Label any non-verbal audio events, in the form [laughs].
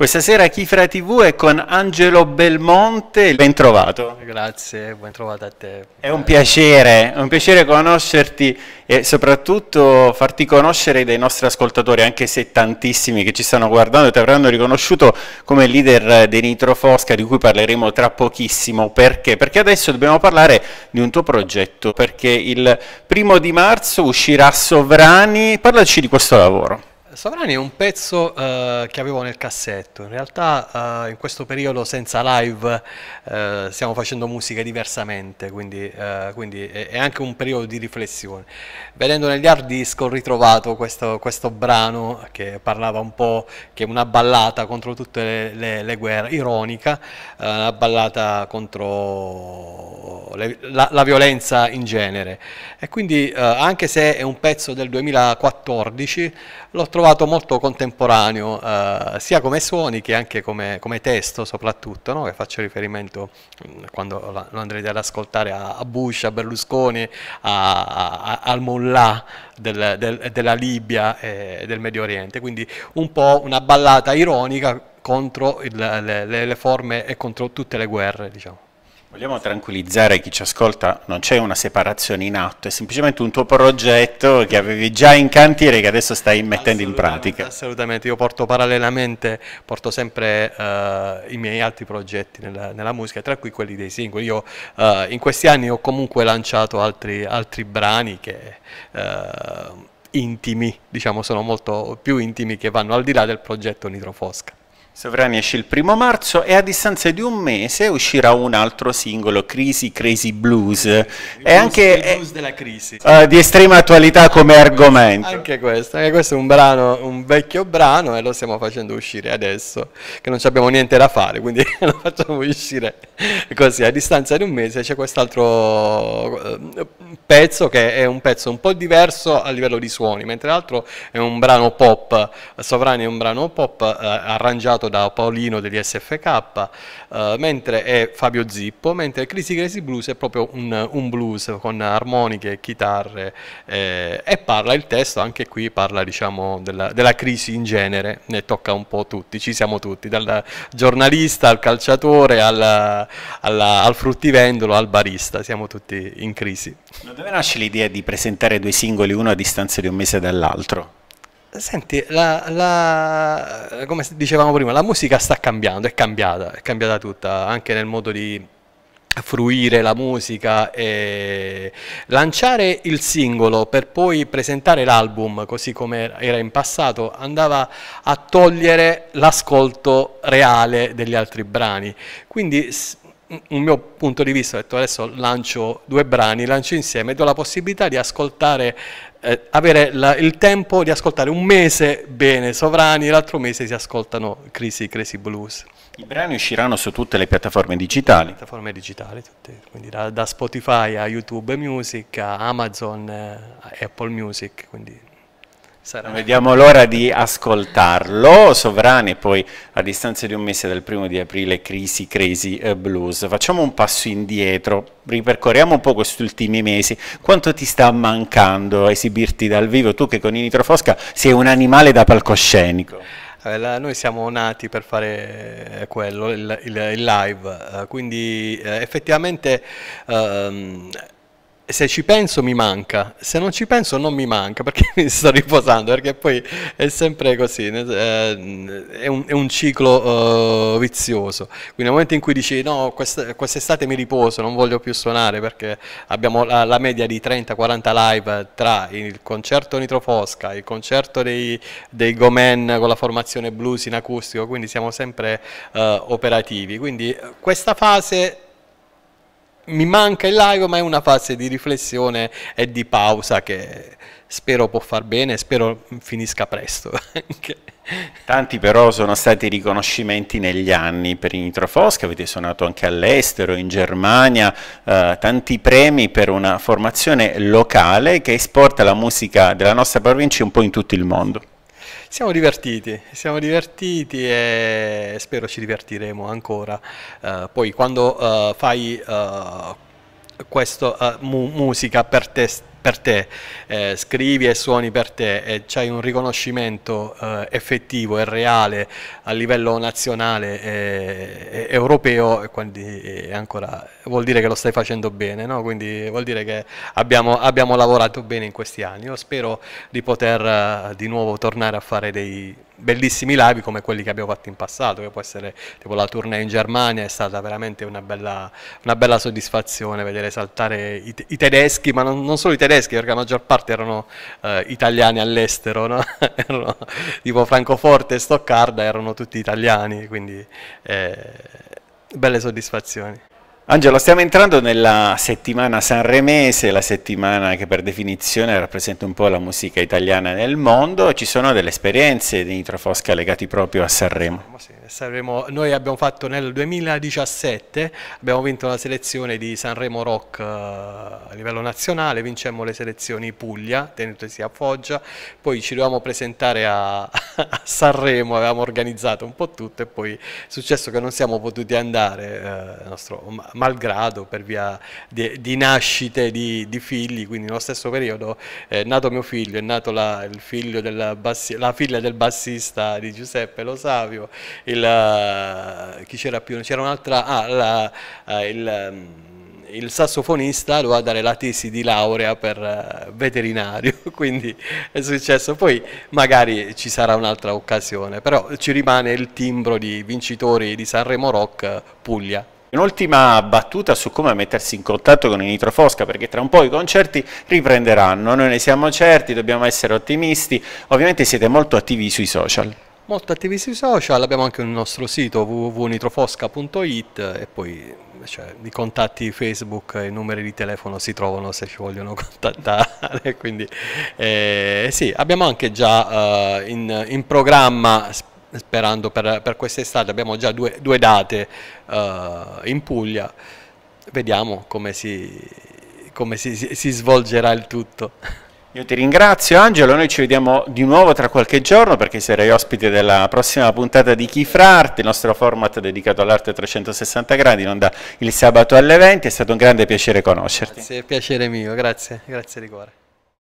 Questa sera Chifra TV è con Angelo Belmonte, ben trovato. Grazie, ben trovato a te. È un piacere, è un piacere conoscerti e soprattutto farti conoscere dai nostri ascoltatori, anche se tantissimi che ci stanno guardando ti avranno riconosciuto come leader dei Nitro Fosca, di cui parleremo tra pochissimo. Perché? Perché adesso dobbiamo parlare di un tuo progetto, perché il primo di marzo uscirà Sovrani. Parlaci di questo lavoro. Sovrani è un pezzo eh, che avevo nel cassetto, in realtà eh, in questo periodo senza live eh, stiamo facendo musica diversamente, quindi, eh, quindi è, è, anche un periodo di riflessione. Vedendo negli hard disk ho ritrovato questo, questo brano che parlava un po', che è una ballata contro tutte le, le, le guerre, ironica, eh, una ballata contro le, la, la, violenza in genere. E quindi eh, anche se è un pezzo del 2014 l'ho trovato trovato molto contemporaneo, eh, sia come suoni che anche come, come testo soprattutto, no? che faccio riferimento mm, quando lo andrete ad ascoltare a, a Bush, a Berlusconi, a, a, al Mullah del, del, della Libia e del Medio Oriente, quindi un po' una ballata ironica contro il, le, le forme e contro tutte le guerre. Diciamo. Vogliamo tranquillizzare chi ci ascolta, non c'è una separazione in atto, è semplicemente un tuo progetto che avevi già in cantiere e che adesso stai mettendo in pratica. Assolutamente, io porto parallelamente, porto sempre uh, i miei altri progetti nella, nella, musica, tra cui quelli dei singoli. Io uh, in questi anni ho comunque lanciato altri, altri brani che... Uh, intimi, diciamo sono molto più intimi che vanno al di là del progetto Nitro Fosca. Sovrani esce il primo marzo e a distanza di un mese uscirà un altro singolo, Crisi Crazy Blues. Il è anche è, blues eh, della crisi. Uh, di estrema attualità come anche argomento. Questo, anche questo, anche questo è un brano, un vecchio brano e lo stiamo facendo uscire adesso, che non abbiamo niente da fare, quindi [laughs] lo facciamo uscire così. A distanza di un mese c'è quest'altro eh, pezzo che è un pezzo un po' diverso a livello di suoni, mentre l'altro è un brano pop, Sovrani è un brano pop eh, arrangiato da Paolino degli SFK, eh, mentre è Fabio Zippo, mentre Crisi Crazy Blues è proprio un, un blues con armoniche, chitarre eh, e parla il testo, anche qui parla diciamo della, della, crisi in genere, ne tocca un po' tutti, ci siamo tutti, dal giornalista al calciatore alla, alla, al fruttivendolo al barista, siamo tutti in crisi. Da dove nasce l'idea di presentare due singoli uno a distanza di un mese dall'altro? Senti, la, la, come dicevamo prima, la musica sta cambiando, è cambiata, è cambiata tutta, anche nel modo di fruire la musica e lanciare il singolo per poi presentare l'album così come era in passato andava a togliere l'ascolto reale degli altri brani quindi un mio punto di vista, ho detto adesso lancio due brani, lancio insieme e do la possibilità di ascoltare, eh, avere la, il tempo di ascoltare un mese bene Sovrani, e l'altro mese si ascoltano Crisi, Crazy Blues. I brani usciranno su tutte le piattaforme digitali? Le piattaforme digitali, tutte, quindi da, da, Spotify a YouTube Music, a Amazon, eh, a Apple Music, quindi Sarà... Vediamo l'ora di ascoltarlo, Sovrani, poi a distanza di un mese dal primo di aprile, Crisi, Crisi, eh, Blues. Facciamo un passo indietro, ripercorriamo un po' questi ultimi mesi. Quanto ti sta mancando esibirti dal vivo? Tu che con i Nitrofosca sei un animale da palcoscenico. Eh, noi siamo nati per fare eh, quello, il, il, il live, quindi effettivamente... Ehm, se ci penso mi manca, se non ci penso non mi manca perché [laughs] mi sto riposando, perché poi è sempre così, eh, è, un, è un, ciclo eh, vizioso. Quindi nel momento in cui dici no, quest'estate mi riposo, non voglio più suonare perché abbiamo la, la media di 30-40 live tra il concerto Nitro Fosca, il concerto dei, dei, Gomen con la formazione blues in acustico, quindi siamo sempre eh, operativi. Quindi questa fase mi manca il live, ma è una fase di riflessione e di pausa che spero può far bene, spero finisca presto. Tanti però sono stati riconoscimenti negli anni per Nitro Fosca, avete suonato anche all'estero, in Germania, eh, tanti premi per una formazione locale che esporta la musica della nostra provincia un po' in tutto il mondo siamo divertiti, siamo divertiti e spero ci divertiremo ancora. Uh, poi quando uh, fai uh, questo, mu musica per test per te, eh, scrivi e suoni per te e c'hai un riconoscimento eh, effettivo e reale a livello nazionale e, eh, e europeo, e quindi e eh, ancora vuol dire che lo stai facendo bene, no? quindi vuol dire che abbiamo, abbiamo lavorato bene in questi anni. Io spero di poter eh, di nuovo tornare a fare dei bellissimi live come quelli che abbiamo fatto in passato, che può essere tipo la tournée in Germania, è stata veramente una bella, una bella soddisfazione vedere saltare i, i tedeschi, ma non, non, solo i tedeschi, perché la maggior parte erano eh, italiani all'estero, no? [laughs] erano, tipo Francoforte e Stoccarda erano tutti italiani, quindi eh, belle soddisfazioni. Angelo, stiamo entrando nella settimana sanremese, la settimana che per definizione rappresenta un po' la musica italiana nel mondo. Ci sono delle esperienze di Nitro Fosca legate proprio a Sanremo. Sanremo. Noi abbiamo fatto nel 2017, abbiamo vinto la selezione di Sanremo Rock eh, a livello nazionale, vincemmo le selezioni Puglia, tenutesi a Foggia, poi ci dovevamo presentare a, [laughs] a Sanremo, avevamo organizzato un po' tutto e poi è successo che non siamo potuti andare, eh, nostro malgrado per via di, di nascite di, di, figli, quindi nello stesso periodo eh, è nato mio figlio, è nato la, figlio bassi, la figlia del bassista di Giuseppe Lo Savio, il, eh, chi c'era più? C'era un'altra, ah, la, eh, il mm, il sassofonista doveva dare la tesi di laurea per veterinario, [laughs] quindi è successo. Poi magari ci sarà un'altra occasione, però ci rimane il timbro di vincitori di Sanremo Rock Puglia. Un'ultima battuta su come mettersi in contatto con i Nitrofosca, perché tra un po' i concerti riprenderanno, noi ne siamo certi, dobbiamo essere ottimisti, ovviamente siete molto attivi sui social. Molto attivi sui social, abbiamo anche il nostro sito www.nitrofosca.it e poi cioè, i contatti Facebook e i numeri di telefono si trovano se ci vogliono [laughs] contattare, quindi eh, sì, abbiamo anche già eh, in, in programma sperando per, per quest'estate, abbiamo già due, due date uh, in Puglia, vediamo come, si, come si, si, si svolgerà il tutto. Io ti ringrazio Angelo, noi ci vediamo di nuovo tra qualche giorno perché sarai ospite della prossima puntata di Chi Art, il nostro format dedicato all'arte 360 gradi, in onda il sabato alle 20, è stato un grande piacere conoscerti. Grazie, piacere mio, grazie, grazie di cuore.